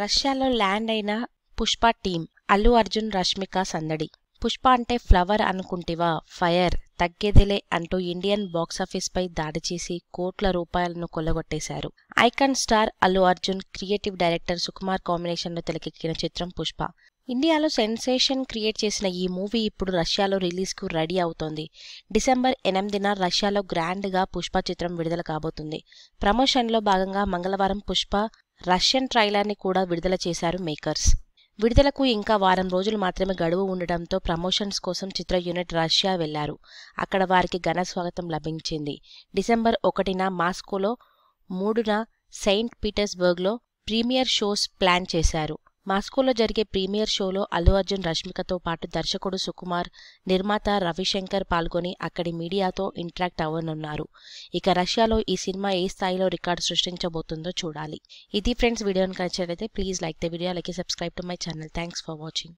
రష్యాలో ల్యాండ్ అయిన పుష్ప టీం అల్లు అర్జున్ రష్మిక సందడి పుష్ప అంటే ఫ్లవర్ అనుకుంటివా ఫైర్ తగ్గేదిలే అంటూ ఇండియన్ బాక్సాఫీస్పై దాడి చేసి కోట్ల రూపాయలను కొల్లగొట్టేశారు icon star Allu Arjun creative director Sukumar కాంబినేషన్లో తెరకెక్కిన చిత్రం పుష్ప ఇండియాలో సెన్సేషన్ క్రియేట్ చేసిన ఈ మూవీ ఇప్పుడు రష్యాలో రిలీజ్కు రెడీ అవుతోంది డిసెంబర్ ఎనిమిదిన రష్యాలో గ్రాండ్గా పుష్ప చిత్రం విడుదల కాబోతుంది ప్రమోషన్లో భాగంగా మంగళవారం పుష్ప రష్యన్ ట్రైలర్ని కూడా విడుదల చేశారు మేకర్స్ విడుదలకు ఇంకా వారం రోజులు మాత్రమే గడువు ఉండడంతో ప్రమోషన్స్ కోసం చిత్ర యూనిట్ రష్యా వెళ్లారు అక్కడ వారికి ఘన స్వాగతం లభించింది డిసెంబర్ ఒకటిన మాస్కోలో మూడున సెయింట్ పీటర్స్బర్గ్లో ప్రీమియర్ షోస్ ప్లాన్ చేశారు మాస్కోలో జరిగే ప్రీమియర్ షోలో అల్లు అర్జున్ రష్మికతో పాటు దర్శకుడు సుకుమార్ నిర్మాత రవిశంకర్ పాల్గొని అక్కడి మీడియాతో ఇంటరాక్ట్ అవ్వనున్నారు ఇక రష్యాలో ఈ సినిమా ఏ స్థాయిలో రికార్డు సృష్టించబోతుందో చూడాలి ఇది ఫ్రెండ్స్ వీడియోని కలిసినట్లయితే please like the video like subscribe to my channel thanks for watching